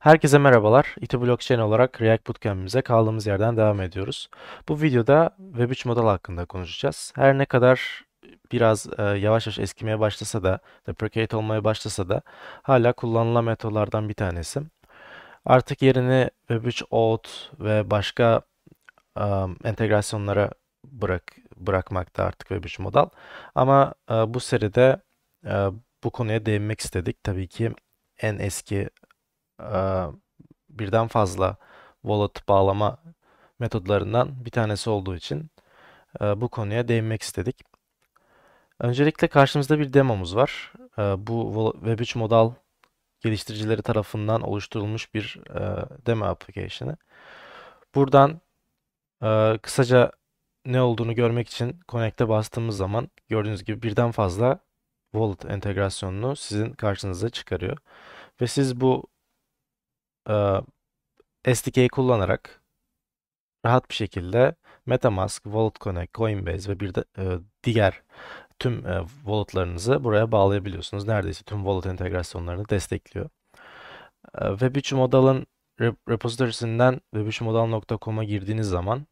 Herkese merhabalar. İTÜ Blockchain olarak React Bootcamp'imize kaldığımız yerden devam ediyoruz. Bu videoda Web3 model hakkında konuşacağız. Her ne kadar biraz e, yavaş yavaş eskimeye başlasa da, deprecate olmaya başlasa da hala kullanılan metodlardan bir tanesi. Artık yerini Web3 auth ve başka e, entegrasyonlara bırak bırakmakta artık Web3 model. Ama e, bu seride e, bu konuya değinmek istedik. Tabii ki en eski ee, birden fazla wallet bağlama metodlarından bir tanesi olduğu için e, bu konuya değinmek istedik. Öncelikle karşımızda bir demomuz var. E, bu Web3 modal geliştiricileri tarafından oluşturulmuş bir e, demo application'ı. Buradan kısaca ne olduğunu görmek için Connect'e bastığımız zaman gördüğünüz gibi birden fazla wallet entegrasyonunu sizin karşınıza çıkarıyor. Ve siz bu e, SDK'yi kullanarak rahat bir şekilde MetaMask, Wallet Connect, Coinbase ve bir de e, diğer tüm e, walletlarınızı buraya bağlayabiliyorsunuz. Neredeyse tüm wallet entegrasyonlarını destekliyor. E, ve Bitch Modal'ın repositorisinden Modal.com'a girdiğiniz zaman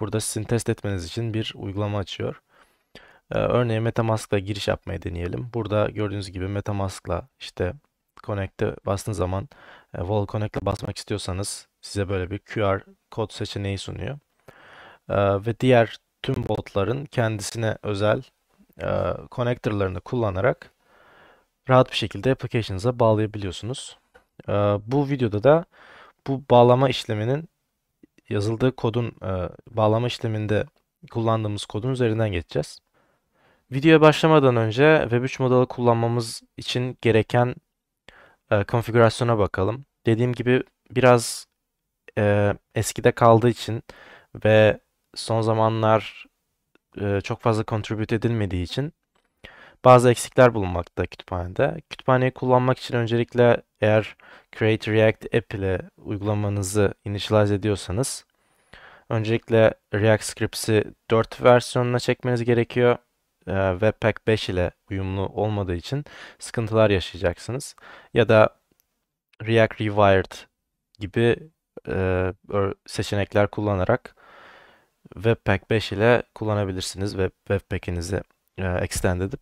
burada sizin test etmeniz için bir uygulama açıyor. Ee, örneğin MetaMask'la giriş yapmayı deneyelim. Burada gördüğünüz gibi MetaMask'la işte Connect'e bastığınız zaman e, Wall Connect'e basmak istiyorsanız size böyle bir QR kod seçeneği sunuyor. E, ve diğer tüm botların kendisine özel e, connectorlarını kullanarak rahat bir şekilde application'ınıza bağlayabiliyorsunuz. E, bu videoda da bu bağlama işleminin yazıldığı kodun e, bağlama işleminde kullandığımız kodun üzerinden geçeceğiz. Videoya başlamadan önce Web3 modalı kullanmamız için gereken e, konfigürasyona bakalım. Dediğim gibi biraz e, eskide kaldığı için ve son zamanlar e, çok fazla contribute edilmediği için bazı eksikler bulunmakta kütüphanede. Kütüphaneyi kullanmak için öncelikle eğer Create React App ile uygulamanızı initialize ediyorsanız öncelikle React Scripts'i 4 versiyonuna çekmeniz gerekiyor. Ee, Webpack 5 ile uyumlu olmadığı için sıkıntılar yaşayacaksınız. Ya da React Rewired gibi e, seçenekler kullanarak Webpack 5 ile kullanabilirsiniz web Webpack'inizi e, extend edip.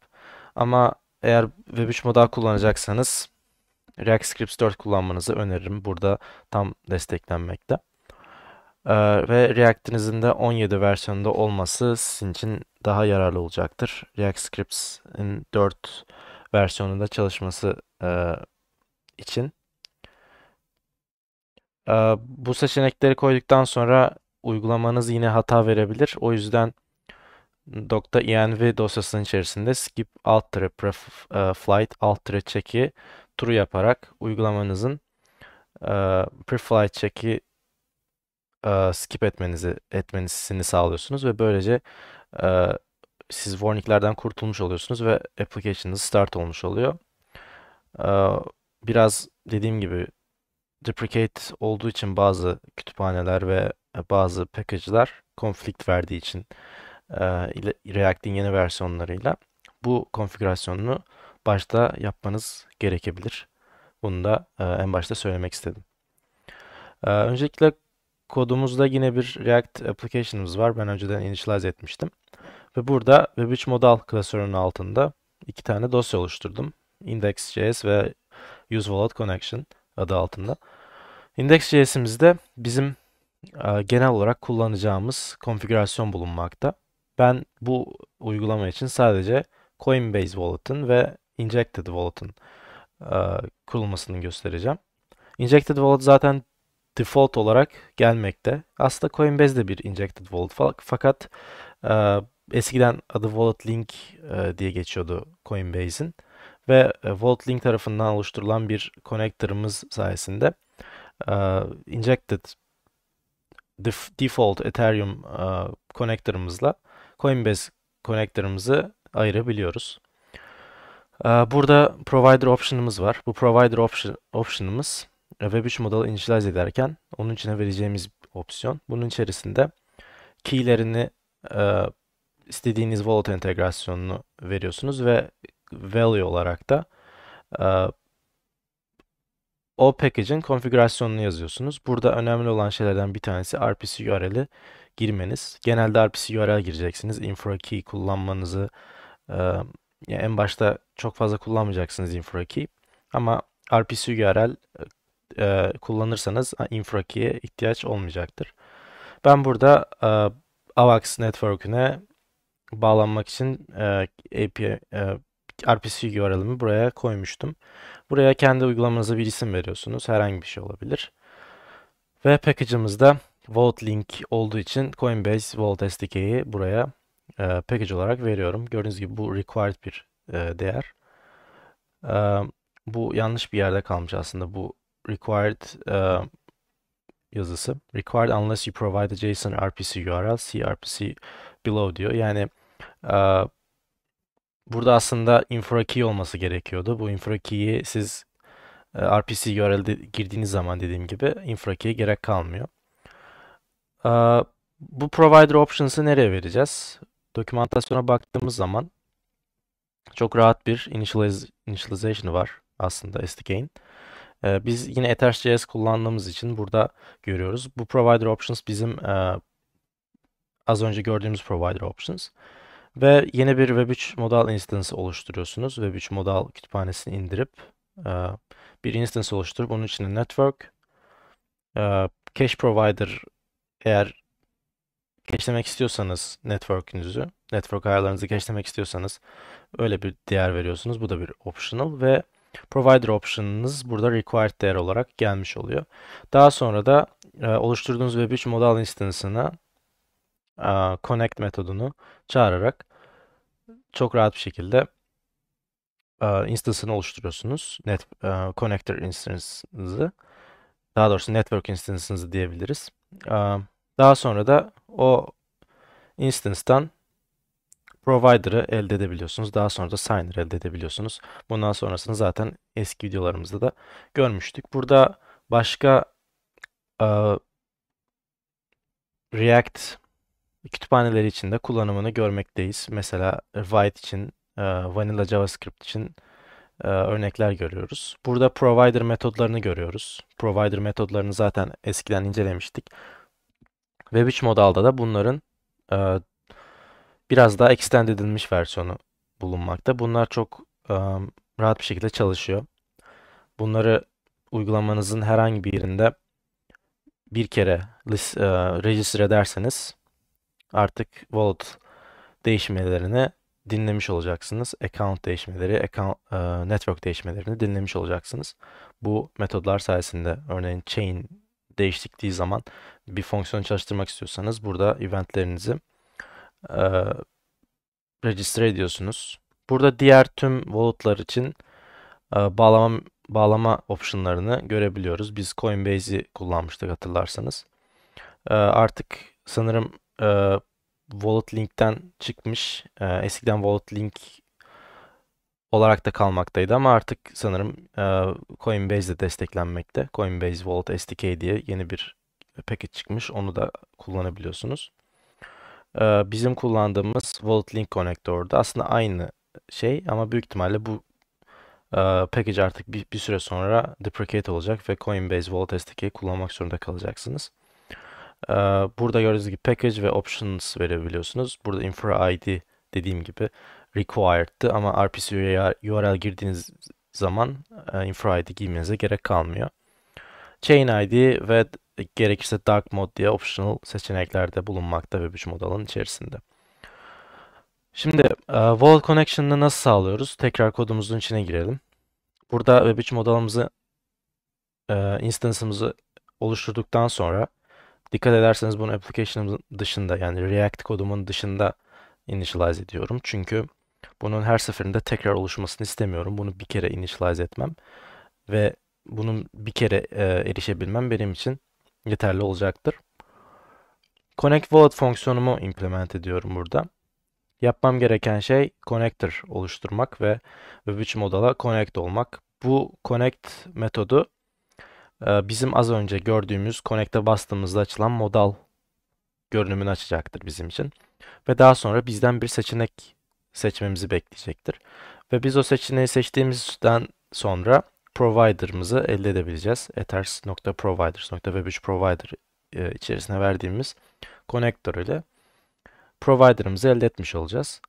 Ama eğer Web 3 modal kullanacaksanız React Scripts 4 kullanmanızı öneririm. Burada tam desteklenmekte. Ee, ve React'inizin de 17 versiyonunda olması sizin için daha yararlı olacaktır. React Scripts'in 4 versiyonunda çalışması e, için. Ee, bu seçenekleri koyduktan sonra uygulamanız yine hata verebilir. O yüzden .env dosyasının içerisinde skip alt tire pref, e, flight alt check'i true yaparak uygulamanızın e, preflight check'i e, skip etmenizi etmenizini sağlıyorsunuz ve böylece e, siz warninglerden kurtulmuş oluyorsunuz ve application'ınız start olmuş oluyor. E, biraz dediğim gibi deprecate olduğu için bazı kütüphaneler ve e, bazı package'lar konflikt verdiği için e, React'in yeni versiyonlarıyla bu konfigürasyonunu başta yapmanız gerekebilir. Bunu da e, en başta söylemek istedim. E, öncelikle kodumuzda yine bir React application'ımız var. Ben önceden initialize etmiştim. Ve burada Web3 modal klasörünün altında iki tane dosya oluşturdum. Index.js ve useWalletConnection adı altında. Index.js'imizde bizim e, genel olarak kullanacağımız konfigürasyon bulunmakta. Ben bu uygulama için sadece Coinbase Wallet'ın ve Injected Wallet'ın e, kurulmasını göstereceğim. Injected Wallet zaten default olarak gelmekte. Aslında Coinbase de bir injected wallet fakat e, eskiden adı Wallet Link e, diye geçiyordu Coinbase'in ve e, Wallet Link tarafından oluşturulan bir connector'ımız sayesinde e, injected def default Ethereum e, connector'ımızla Coinbase connector'ımızı ayırabiliyoruz. E, burada provider option'ımız var. Bu provider option, option'ımız Web3 model initialize ederken onun içine vereceğimiz opsiyon. Bunun içerisinde keylerini e, istediğiniz wallet entegrasyonunu veriyorsunuz ve value olarak da e, o package'in konfigürasyonunu yazıyorsunuz. Burada önemli olan şeylerden bir tanesi RPC URL'i girmeniz. Genelde RPC URL gireceksiniz. Infra key kullanmanızı e, yani en başta çok fazla kullanmayacaksınız infra key. Ama RPC URL e, kullanırsanız infraki'ye ihtiyaç olmayacaktır. Ben burada e, AVAX network'üne bağlanmak için e, API e, RPC URL'imi buraya koymuştum. Buraya kendi uygulamanıza bir isim veriyorsunuz. Herhangi bir şey olabilir. Ve package'ımızda Vault Link olduğu için Coinbase Vault SDK'yi buraya e, package olarak veriyorum. Gördüğünüz gibi bu required bir e, değer. E, bu yanlış bir yerde kalmış aslında bu required uh, yazısı. Required unless you provide a JSON RPC URL, RPC below diyor. Yani uh, burada aslında infra key olması gerekiyordu. Bu infra key'i siz uh, RPC URL'de girdiğiniz zaman dediğim gibi infra key'e gerek kalmıyor. Uh, bu provider options'ı nereye vereceğiz? Dokümantasyona baktığımız zaman çok rahat bir initializ initialization var aslında SDK'in. E, biz yine ethersjs kullandığımız için burada görüyoruz. Bu provider options bizim e, az önce gördüğümüz provider options. Ve yeni bir Web3 modal instance oluşturuyorsunuz. Web3 modal kütüphanesini indirip e, bir instance oluşturup onun için network, e, cache provider eğer cache'lemek istiyorsanız network'ünüzü, network ayarlarınızı cache'lemek istiyorsanız öyle bir değer veriyorsunuz. Bu da bir optional ve provider option'ınız burada required değer olarak gelmiş oluyor. Daha sonra da e, oluşturduğunuz Web3 modal instance'ına e, connect metodunu çağırarak çok rahat bir şekilde e, instance'ını oluşturuyorsunuz. Net e, connector instance'ınızı. Daha doğrusu network instance'ınızı diyebiliriz. E, daha sonra da o instance'dan Provider'ı elde edebiliyorsunuz. Daha sonra da signer elde edebiliyorsunuz. Bundan sonrasını zaten eski videolarımızda da görmüştük. Burada başka uh, React kütüphaneleri için de kullanımını görmekteyiz. Mesela White için, uh, Vanilla JavaScript için e, örnekler görüyoruz. Burada provider metodlarını görüyoruz. Provider metodlarını zaten eskiden incelemiştik. Web3 modalda da bunların e, biraz daha extend edilmiş versiyonu bulunmakta. Bunlar çok um, rahat bir şekilde çalışıyor. Bunları uygulamanızın herhangi bir yerinde bir kere list, e, register ederseniz artık wallet değişmelerini dinlemiş olacaksınız. Account değişmeleri, account, e, network değişmelerini dinlemiş olacaksınız. Bu metodlar sayesinde örneğin chain değiştikliği zaman bir fonksiyon çalıştırmak istiyorsanız burada eventlerinizi e, register ediyorsunuz. Burada diğer tüm wallet'lar için e, bağlama, bağlama optionlarını görebiliyoruz. Biz Coinbase'i kullanmıştık hatırlarsanız. E, artık sanırım e, wallet link'ten çıkmış. E, eskiden wallet link olarak da kalmaktaydı ama artık sanırım e, Coinbase de desteklenmekte. Coinbase Wallet SDK diye yeni bir paket çıkmış. Onu da kullanabiliyorsunuz. Ee, bizim kullandığımız Wallet Link konnektörde aslında aynı şey ama büyük ihtimalle bu e, package artık bir, bir süre sonra deprecate olacak ve Coinbase Wallet SDK'yi kullanmak zorunda kalacaksınız. Ee, burada gördüğünüz gibi package ve options verebiliyorsunuz. Burada infra ID dediğim gibi required'tı ama RPC URL girdiğiniz zaman e, infra ID giymenize gerek kalmıyor. Chain ID ve e, gerekirse Dark Mode diye optional seçeneklerde bulunmakta ve 3 mod içerisinde. Şimdi e, Vault Connection'ı nasıl sağlıyoruz? Tekrar kodumuzun içine girelim. Burada ve 3 mod alanımızı e, instance'ımızı oluşturduktan sonra dikkat ederseniz bunu application'ımızın dışında yani React kodumun dışında initialize ediyorum. Çünkü bunun her seferinde tekrar oluşmasını istemiyorum. Bunu bir kere initialize etmem ve bunun bir kere e, erişebilmem benim için yeterli olacaktır. Connect Wallet fonksiyonumu implement ediyorum burada. Yapmam gereken şey connector oluşturmak ve Web3 modala connect olmak. Bu connect metodu e, bizim az önce gördüğümüz connect'e bastığımızda açılan modal görünümünü açacaktır bizim için. Ve daha sonra bizden bir seçenek seçmemizi bekleyecektir. Ve biz o seçeneği seçtiğimizden sonra provider'ımızı elde edebileceğiz. ethers.providers.web3 provider e, içerisine verdiğimiz connector ile provider'ımızı elde etmiş olacağız.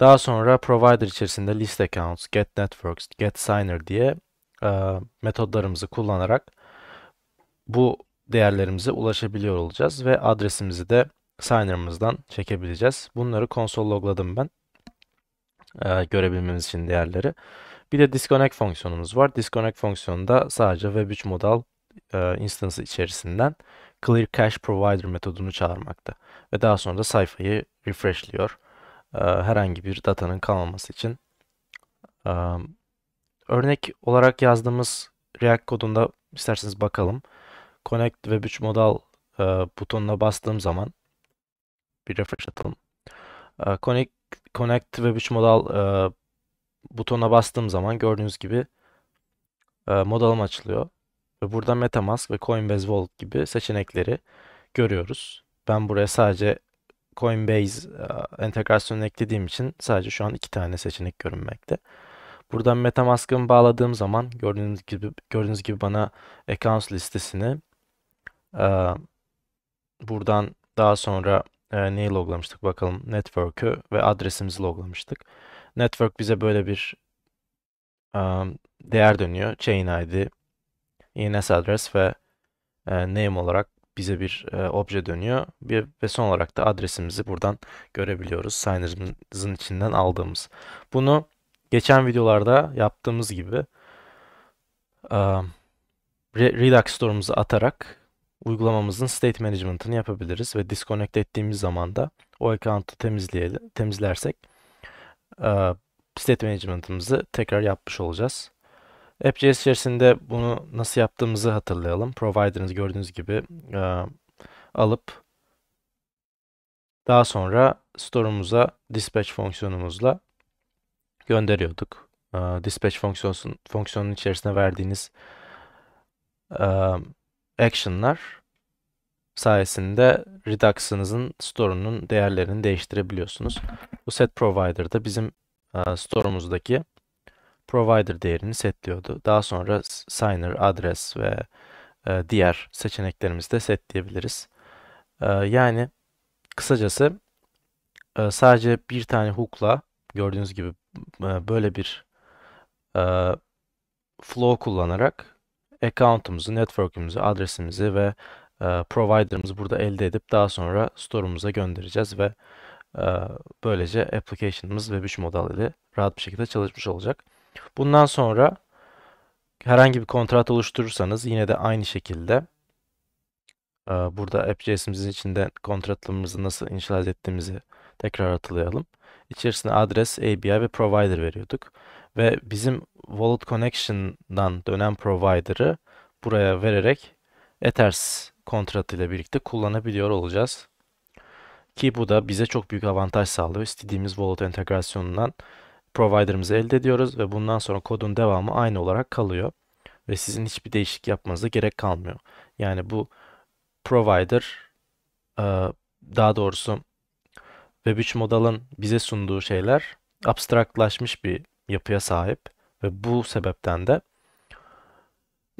Daha sonra provider içerisinde list accounts, get networks, get signer diye e, metodlarımızı kullanarak bu değerlerimize ulaşabiliyor olacağız ve adresimizi de signer'ımızdan çekebileceğiz. Bunları konsol logladım ben. E, görebilmemiz için değerleri. Bir de disconnect fonksiyonumuz var. Disconnect fonksiyonunda sadece Web3 modal e, instance içerisinden clear cache provider metodunu çağırmakta. Ve daha sonra da sayfayı refreshliyor. E, herhangi bir datanın kalmaması için. E, örnek olarak yazdığımız React kodunda isterseniz bakalım. Connect Web3 modal e, butonuna bastığım zaman bir refresh atalım. E, connect Connect Web3 modal e, butona bastığım zaman gördüğünüz gibi e, mod açılıyor. Ve burada Metamask ve Coinbase Wallet gibi seçenekleri görüyoruz. Ben buraya sadece Coinbase e, entegrasyonunu eklediğim için sadece şu an iki tane seçenek görünmekte. Buradan Metamask'ımı bağladığım zaman gördüğünüz gibi gördüğünüz gibi bana accounts listesini e, buradan daha sonra e, neyi loglamıştık bakalım network'ü ve adresimizi loglamıştık. Network bize böyle bir um, değer dönüyor. Chain ID, ENS adres ve e, name olarak bize bir e, obje dönüyor. Bir, ve son olarak da adresimizi buradan görebiliyoruz. Signer'ımızın içinden aldığımız. Bunu geçen videolarda yaptığımız gibi e, Redux Store'umuza atarak uygulamamızın state management'ını yapabiliriz ve disconnect ettiğimiz zaman da o account'u temizleyelim, temizlersek ee, state management'ımızı tekrar yapmış olacağız. App.js içerisinde bunu nasıl yaptığımızı hatırlayalım. Provider'ınızı gördüğünüz gibi e, alıp daha sonra store'umuza dispatch fonksiyonumuzla gönderiyorduk. E, dispatch fonksiyon, fonksiyonun içerisine verdiğiniz e, action'lar sayesinde Redux'ınızın store'unun değerlerini değiştirebiliyorsunuz. Bu set provider da bizim e, store'umuzdaki provider değerini setliyordu. Daha sonra signer, adres ve e, diğer seçeneklerimizi de setleyebiliriz. E, yani kısacası sadece bir tane hook'la gördüğünüz gibi böyle bir flow kullanarak account'umuzu, network'ümüzü, adresimizi ve e, provider'ımızı burada elde edip daha sonra store'umuza göndereceğiz ve e, böylece application'ımız ve 3 model ile rahat bir şekilde çalışmış olacak. Bundan sonra herhangi bir kontrat oluşturursanız yine de aynı şekilde e, burada app.js'imizin içinde kontratlarımızı nasıl inşa ettiğimizi tekrar hatırlayalım. İçerisine adres, ABI ve provider veriyorduk. Ve bizim Wallet Connection'dan dönen provider'ı buraya vererek Ethers kontratıyla birlikte kullanabiliyor olacağız. Ki bu da bize çok büyük avantaj sağlıyor. İstediğimiz wallet entegrasyonundan provider'ımızı elde ediyoruz ve bundan sonra kodun devamı aynı olarak kalıyor. Ve sizin hiçbir değişik yapmanıza gerek kalmıyor. Yani bu provider e, daha doğrusu Web3 Modal'ın bize sunduğu şeyler abstraktlaşmış bir yapıya sahip ve bu sebepten de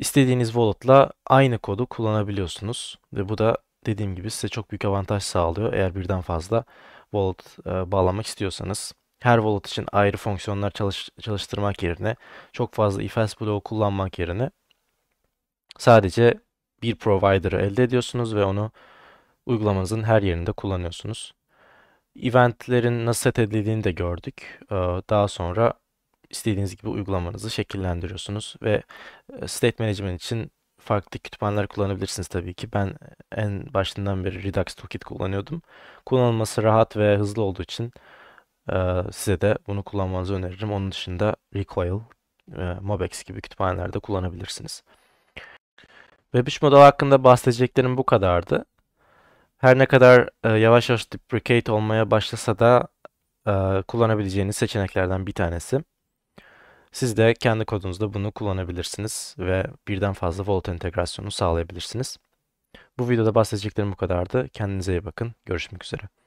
İstediğiniz wallet'la aynı kodu kullanabiliyorsunuz ve bu da dediğim gibi size çok büyük avantaj sağlıyor eğer birden fazla wallet e, bağlamak istiyorsanız. Her wallet için ayrı fonksiyonlar çalış, çalıştırmak yerine çok fazla if else bloğu kullanmak yerine sadece bir provider'ı elde ediyorsunuz ve onu uygulamanızın her yerinde kullanıyorsunuz. Eventlerin nasıl set edildiğini de gördük. E, daha sonra istediğiniz gibi uygulamanızı şekillendiriyorsunuz ve e, state management için farklı kütüphaneler kullanabilirsiniz tabii ki. Ben e, en başından beri Redux Toolkit kullanıyordum. Kullanılması rahat ve hızlı olduğu için e, size de bunu kullanmanızı öneririm. Onun dışında Recoil, Mobex gibi kütüphanelerde kullanabilirsiniz. Web 3 model hakkında bahsedeceklerim bu kadardı. Her ne kadar yavaş yavaş deprecate olmaya başlasa da kullanabileceğiniz seçeneklerden bir tanesi. Siz de kendi kodunuzda bunu kullanabilirsiniz ve birden fazla volt entegrasyonu sağlayabilirsiniz. Bu videoda bahsedeceklerim bu kadardı. Kendinize iyi bakın. Görüşmek üzere.